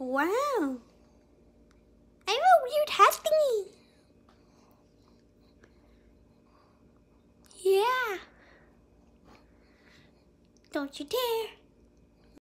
Wow. i have a weird hat thingy. Yeah. Don't you dare.